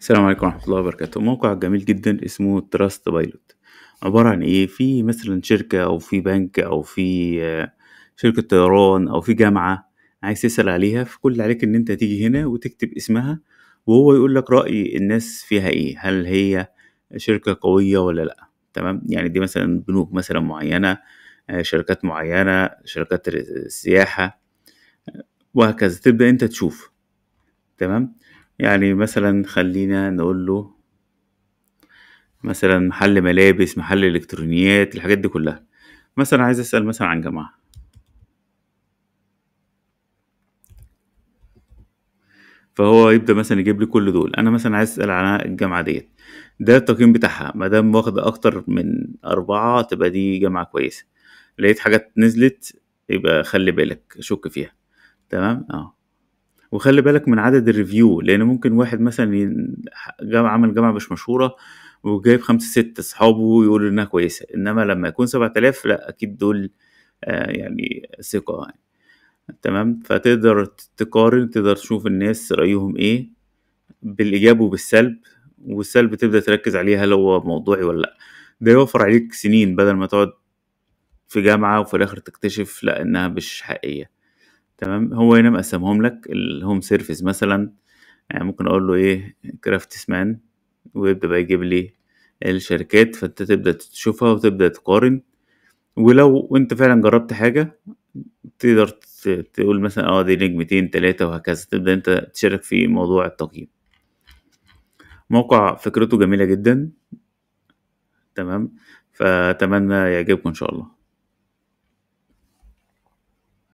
السلام عليكم ورحمة الله وبركاته موقع جميل جدا اسمه تراست بايلوت عبارة عن ايه في مثلا شركة او في بنك او في آه، شركة طيران او في جامعة عايز تسأل عليها فكل اللي عليك ان انت تيجي هنا وتكتب اسمها وهو يقول لك رأي الناس فيها ايه هل هي شركة قوية ولا لا تمام يعني دي مثلا بنوك مثلا معينة آه، شركات معينة شركات السياحة آه، وهكذا تبدأ انت تشوف تمام يعني مثلا خلّينا نقول له مثلا محل ملابس، محل إلكترونيات، الحاجات دي كلّها. مثلًا عايز أسأل مثلًا عن جامعة. فهو يبدأ مثلًا يجيب لي كل دول، أنا مثلًا عايز أسأل عن الجامعة ديت ده التقييم بتاعها، ما دام واخد أكتر من أربعة تبقى دي جامعة كويسة، لقيت حاجات نزلت يبقى خلّي بالك، شُك فيها، تمام؟ آه. وخلي بالك من عدد الريفيو لان ممكن واحد مثلا جامعة عمل جامعة مش مشهورة وجايب خمسة ست صحابه يقولوا انها كويسة انما لما يكون سبعة آلاف لا اكيد دول آه يعني ثقة يعني تمام فتقدر تقارن تقدر تشوف الناس رأيهم ايه بالإيجاب وبالسلب والسلب تبدأ تركز عليه هل هو موضوعي ولا لأ ده يوفر عليك سنين بدل ما تقعد في جامعة وفي الآخر تكتشف لأ إنها مش حقيقية تمام هو هنا مقسمهم لك الهوم سيرفيس مثلا يعني ممكن اقول له ايه كرافتس مان ويبدا بقى يجيب لي الشركات فانت تبدا تشوفها وتبدا تقارن ولو انت فعلا جربت حاجه تقدر تقول مثلا اه دي نجمتين تلاتة وهكذا تبدا انت تشارك في موضوع التقييم موقع فكرته جميله جدا تمام فاتمنى يعجبكم ان شاء الله